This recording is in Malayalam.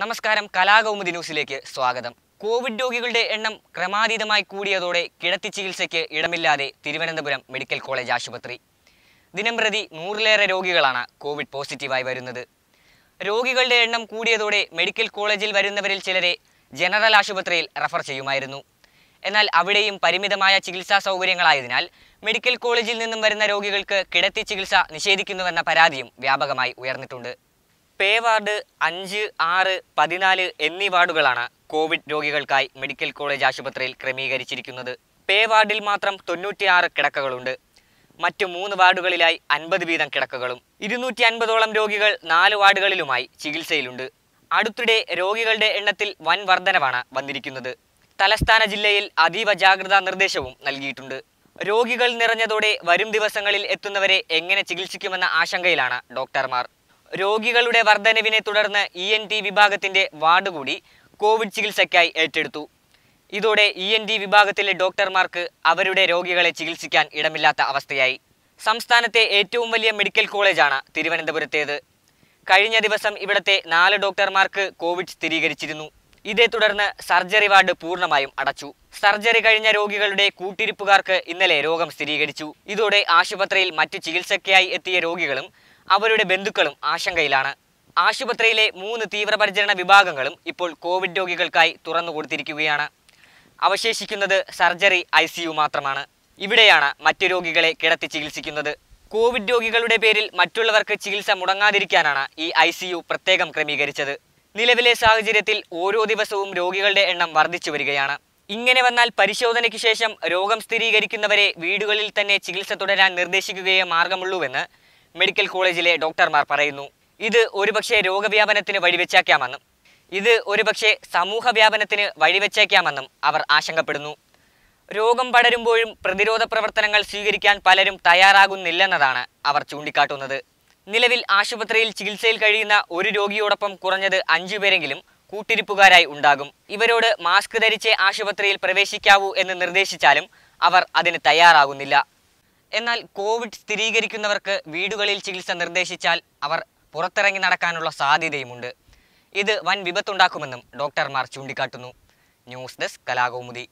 നമസ്കാരം കലാകൗമുദി ന്യൂസിലേക്ക് സ്വാഗതം കോവിഡ് രോഗികളുടെ എണ്ണം ക്രമാതീതമായി കൂടിയതോടെ കിടത്തി ചികിത്സയ്ക്ക് ഇടമില്ലാതെ തിരുവനന്തപുരം മെഡിക്കൽ കോളേജ് ആശുപത്രി ദിനംപ്രതി നൂറിലേറെ രോഗികളാണ് കോവിഡ് പോസിറ്റീവായി വരുന്നത് രോഗികളുടെ എണ്ണം കൂടിയതോടെ മെഡിക്കൽ കോളേജിൽ വരുന്നവരിൽ ചിലരെ ജനറൽ ആശുപത്രിയിൽ റഫർ ചെയ്യുമായിരുന്നു എന്നാൽ അവിടെയും പരിമിതമായ ചികിത്സാ സൗകര്യങ്ങളായതിനാൽ മെഡിക്കൽ കോളേജിൽ നിന്നും വരുന്ന രോഗികൾക്ക് കിടത്തി ചികിത്സ നിഷേധിക്കുന്നുവെന്ന പരാതിയും വ്യാപകമായി ഉയർന്നിട്ടുണ്ട് പേ വാർഡ് അഞ്ച് ആറ് പതിനാല് എന്നീ വാർഡുകളാണ് കോവിഡ് രോഗികൾക്കായി മെഡിക്കൽ കോളേജ് ആശുപത്രിയിൽ ക്രമീകരിച്ചിരിക്കുന്നത് പേ വാർഡിൽ മാത്രം തൊണ്ണൂറ്റിയാറ് കിടക്കകളുണ്ട് മറ്റു മൂന്ന് വാർഡുകളിലായി അൻപത് വീതം കിടക്കകളും ഇരുന്നൂറ്റി അൻപതോളം രോഗികൾ നാല് വാർഡുകളിലുമായി ചികിത്സയിലുണ്ട് അടുത്തിടെ രോഗികളുടെ എണ്ണത്തിൽ വൻ വർധനവാണ് വന്നിരിക്കുന്നത് തലസ്ഥാന ജില്ലയിൽ അതീവ ജാഗ്രതാ നിർദ്ദേശവും നൽകിയിട്ടുണ്ട് രോഗികൾ നിറഞ്ഞതോടെ വരും ദിവസങ്ങളിൽ എത്തുന്നവരെ എങ്ങനെ ചികിത്സിക്കുമെന്ന ആശങ്കയിലാണ് ഡോക്ടർമാർ രോഗികളുടെ വർധനവിനെ തുടർന്ന് ഇ എൻ ടി വിഭാഗത്തിന്റെ വാർഡ് കൂടി കോവിഡ് ചികിത്സയ്ക്കായി ഏറ്റെടുത്തു ഇതോടെ ഇ എൻ ടി വിഭാഗത്തിലെ ഡോക്ടർമാർക്ക് അവരുടെ രോഗികളെ ചികിത്സിക്കാൻ ഇടമില്ലാത്ത അവസ്ഥയായി സംസ്ഥാനത്തെ ഏറ്റവും വലിയ മെഡിക്കൽ കോളേജാണ് തിരുവനന്തപുരത്തേത് കഴിഞ്ഞ ദിവസം ഇവിടത്തെ നാല് ഡോക്ടർമാർക്ക് കോവിഡ് സ്ഥിരീകരിച്ചിരുന്നു ഇതേ തുടർന്ന് സർജറി വാർഡ് പൂർണ്ണമായും അടച്ചു സർജറി കഴിഞ്ഞ രോഗികളുടെ കൂട്ടിരിപ്പുകാർക്ക് ഇന്നലെ രോഗം സ്ഥിരീകരിച്ചു ഇതോടെ ആശുപത്രിയിൽ മറ്റു ചികിത്സയ്ക്കായി എത്തിയ രോഗികളും അവരുടെ ബന്ധുക്കളും ആശങ്കയിലാണ് ആശുപത്രിയിലെ മൂന്ന് തീവ്രപരിചരണ വിഭാഗങ്ങളും ഇപ്പോൾ കോവിഡ് രോഗികൾക്കായി തുറന്നു കൊടുത്തിരിക്കുകയാണ് അവശേഷിക്കുന്നത് സർജറി ഐ മാത്രമാണ് ഇവിടെയാണ് മറ്റു രോഗികളെ കിടത്തി ചികിത്സിക്കുന്നത് കോവിഡ് രോഗികളുടെ പേരിൽ മറ്റുള്ളവർക്ക് ചികിത്സ മുടങ്ങാതിരിക്കാനാണ് ഈ ഐ പ്രത്യേകം ക്രമീകരിച്ചത് നിലവിലെ സാഹചര്യത്തിൽ ഓരോ ദിവസവും രോഗികളുടെ എണ്ണം വർദ്ധിച്ചു വരികയാണ് ഇങ്ങനെ വന്നാൽ പരിശോധനയ്ക്ക് ശേഷം രോഗം സ്ഥിരീകരിക്കുന്നവരെ വീടുകളിൽ തന്നെ ചികിത്സ തുടരാൻ നിർദ്ദേശിക്കുകയേ മാർഗമുള്ളൂവെന്ന് മെഡിക്കൽ കോളേജിലെ ഡോക്ടർമാർ പറയുന്നു ഇത് ഒരുപക്ഷെ രോഗവ്യാപനത്തിന് വഴിവെച്ചേക്കാമെന്നും ഇത് ഒരുപക്ഷെ സമൂഹ വ്യാപനത്തിന് വഴിവെച്ചേക്കാമെന്നും അവർ ആശങ്കപ്പെടുന്നു രോഗം പടരുമ്പോഴും പ്രതിരോധ പ്രവർത്തനങ്ങൾ സ്വീകരിക്കാൻ പലരും തയ്യാറാകുന്നില്ലെന്നതാണ് അവർ ചൂണ്ടിക്കാട്ടുന്നത് നിലവിൽ ആശുപത്രിയിൽ ചികിത്സയിൽ കഴിയുന്ന ഒരു രോഗിയോടൊപ്പം കുറഞ്ഞത് പേരെങ്കിലും കൂട്ടിരിപ്പുകാരായി ഉണ്ടാകും ഇവരോട് മാസ്ക് ധരിച്ച് ആശുപത്രിയിൽ പ്രവേശിക്കാവൂ എന്ന് നിർദ്ദേശിച്ചാലും അവർ അതിന് തയ്യാറാകുന്നില്ല എന്നാൽ കോവിഡ് സ്ഥിരീകരിക്കുന്നവർക്ക് വീടുകളിൽ ചികിത്സ നിർദ്ദേശിച്ചാൽ അവർ പുറത്തിറങ്ങി നടക്കാനുള്ള സാധ്യതയുമുണ്ട് ഇത് വൻ വിപത്തുണ്ടാക്കുമെന്നും ഡോക്ടർമാർ ചൂണ്ടിക്കാട്ടുന്നു ന്യൂസ് ഡെസ്ക് കലാകൗമുദി